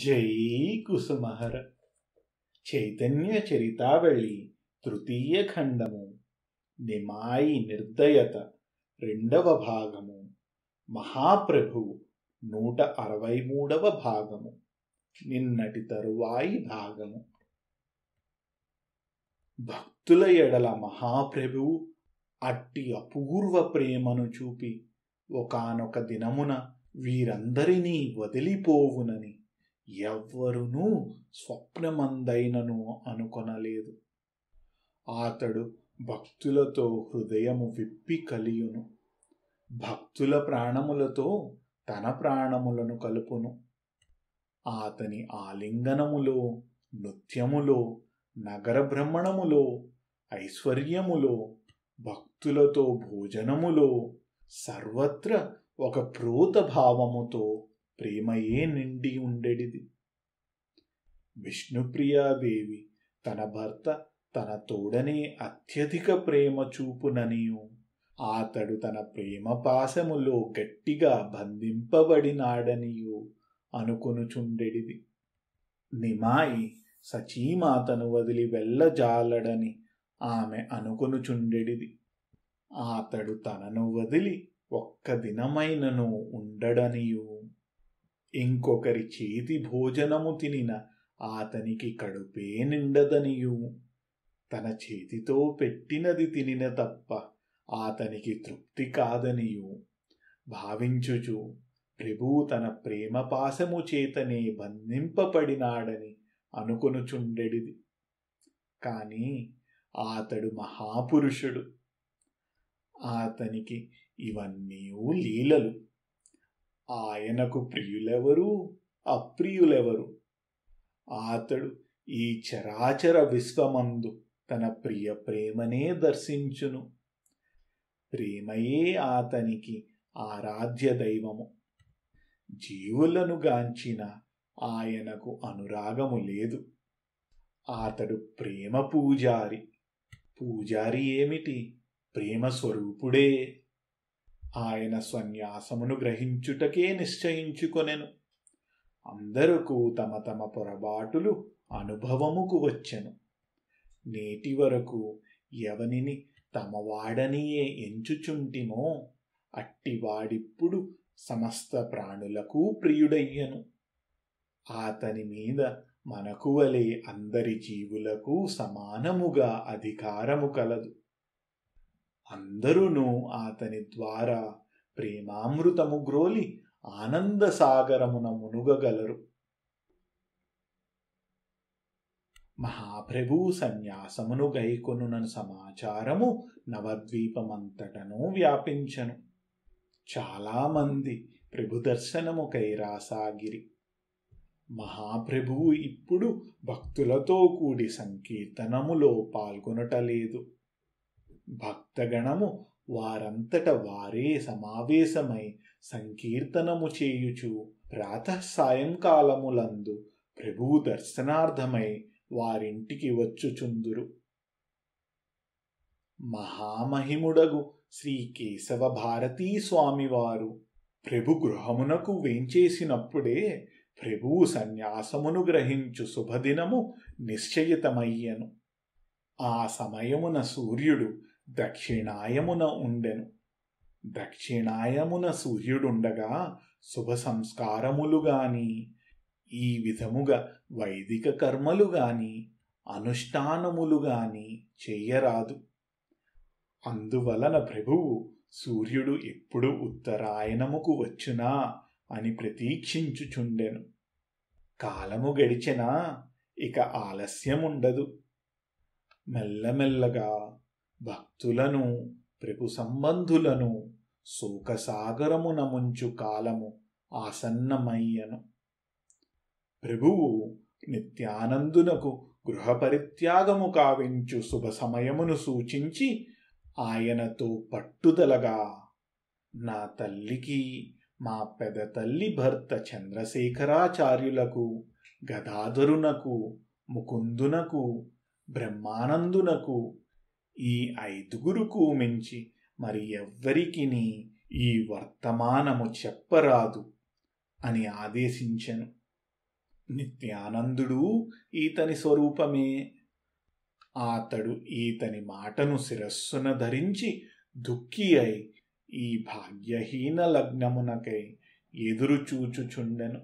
జై కుసుమహర చైతన్య చరితావళి తృతీయ ఖండము నిమాయి నిర్దయత రెండవ భాగము మహాప్రభు నూట అరవై మూడవ భాగము నిన్నటి తరువాయి భాగము భక్తుల ఎడల మహాప్రభువు అట్టి అపూర్వ ప్రేమను చూపి ఒకనొక దినమున వీరందరినీ వదిలిపోవునని ఎవ్వరునూ స్వప్నమందైనను అనుకొనలేదు అతడు భక్తులతో హృదయము విప్పి కలియును భక్తుల ప్రాణములతో తన ప్రాణములను కలుపును అతని ఆలింగనములో నృత్యములో నగర భ్రమణములో ఐశ్వర్యములో భక్తులతో భోజనములో సర్వత్ర ఒక ప్రోత భావముతో ప్రేమయే నిండి ఉండెడిది విష్ణుప్రియాదేవి తన భర్త తన తోడనే అత్యధిక ప్రేమ చూపుననియు అతడు తన ప్రేమ పాశములో గట్టిగా బంధింపబడినాడనియు అనుకొనుచుండెడిది నిమాయి సచీమాతను వదిలి వెళ్ళజాలడని ఆమె అనుకొనుచుండెడిది అతడు తనను వదిలి ఒక్క దినమైనను ఉండడనియు ఇంకొకరి చేతి భోజనము తినిన అతనికి కడుపే నిండదనియు తన చేతితో పెట్టినది తినిన తప్ప అతనికి తృప్తి కాదనియు భావించుచు ప్రభు తన ప్రేమ పాశము చేతనే బంధింపబడినాడని అనుకొనుచుండెడిది కానీ అతడు మహాపురుషుడు అతనికి ఇవన్నీ లీలలు ఆయనకు ప్రియులెవరు అప్రియులెవరు అతడు ఈ చరాచర విశ్వమందు తన ప్రియ ప్రేమనే దర్శించును ప్రేమయే అతనికి ఆరాధ్య దైవము జీవులను గాంచిన ఆయనకు అనురాగము లేదు అతడు ప్రేమ పూజారి పూజారి ఏమిటి ప్రేమ స్వరూపుడే ఆయన సన్యాసమును గ్రహించుటకే నిశ్చయించుకొనెను అందరకు తమ తమ పొరబాటులు అనుభవముకు వచ్చెను నేటి వరకు ఎవనిని తమవాడనియే ఎంచుచుంటిమో అట్టివాడిప్పుడు సమస్త ప్రాణులకు ప్రియుడయ్యను అతని మీద మనకు వలె అందరి జీవులకు సమానముగా అధికారము కలదు అందరూను అతని ద్వారా ప్రేమామృతము గ్రోలి ఆనంద సాగరమున మునుగగలరు మహాప్రభు సన్యాసమును గైకొనున సమాచారము నవద్వీపమంతటను వ్యాపించను చాలామంది దర్శనము కైరాసాగిరి మహాప్రభువు ఇప్పుడు భక్తులతో కూడి సంకీర్తనములో పాల్గొనటలేదు భక్తగణము వారంతట వారే సమావేశమై సంకీర్తనము చేయుచు ప్రాతః సాయంకాలములందు ప్రభు దర్శనార్థమై వారింటికి వచ్చుచుందురు మహామహిముడగు శ్రీ కేశవ భారతీ స్వామివారు ప్రభు గృహమునకు వేంచేసినప్పుడే ప్రభువు సన్యాసమును గ్రహించు శుభదినము నిశ్చయితమయ్యను ఆ సమయమున సూర్యుడు దక్షిణాయమున ఉండెను దక్షిణాయమున సూర్యుడుండగా శుభ సంస్కారములు గాని ఈ విధముగా వైదిక కర్మలు గాని అనుష్ఠానములు గాని చెయ్యరాదు అందువలన ప్రభువు సూర్యుడు ఎప్పుడు ఉత్తరాయణముకు వచ్చునా అని ప్రతీక్షించుచుండెను కాలము గడిచినా ఇక ఆలస్యముండదు మెల్లమెల్లగా భక్తులను ప్రభు సంబంధులను ముంచు కాలము ఆసన్నమయ్యను ప్రభువు నిత్యానందునకు గృహపరిత్యాగము కావించు శుభ సమయమును సూచించి ఆయనతో పట్టుదలగా నా తల్లికి మా పెద తల్లి భర్త చంద్రశేఖరాచార్యులకు గదాధరునకు ముకుందునకు బ్రహ్మానందునకు ఈ ఐదుగురుకు మించి మరి ఎవ్వరికి ఈ వర్తమానము చెప్పరాదు అని ఆదేశించెను నిత్యానందుడు ఈతని స్వరూపమే అతడు ఈతని మాటను శిరస్సున ధరించి దుఃఖి అయి ఈ భాగ్యహీన లగ్నమునకై ఎదురుచూచుచుండెను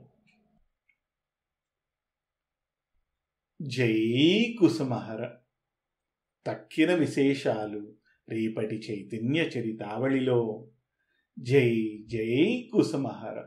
జై కుసుమహర తక్కిన విశేషాలు రేపటి చైతన్య చరితావళిలో జై జై కుసుమహర